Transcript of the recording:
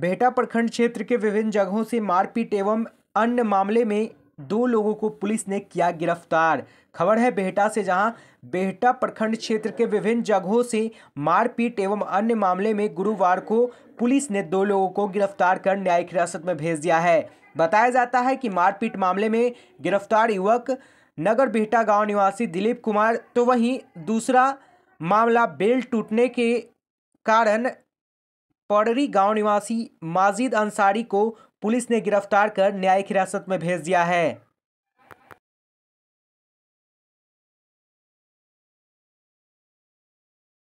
बेहटा प्रखंड क्षेत्र के विभिन्न जगहों से मारपीट एवं अन्य मामले में दो लोगों को पुलिस ने किया गिरफ्तार खबर है बेहटा से जहां बेहटा प्रखंड क्षेत्र के विभिन्न जगहों से मारपीट एवं अन्य मामले में गुरुवार को पुलिस ने दो लोगों को गिरफ्तार कर न्यायिक हिरासत में भेज दिया है बताया जाता है कि मारपीट मामले में गिरफ्तार युवक नगर बेहटा गांव निवासी दिलीप कुमार तो वहीं दूसरा मामला बेल टूटने के कारण पौडरी गांव निवासी माजिद अंसारी को पुलिस ने गिरफ्तार कर न्यायिक हिरासत में भेज दिया है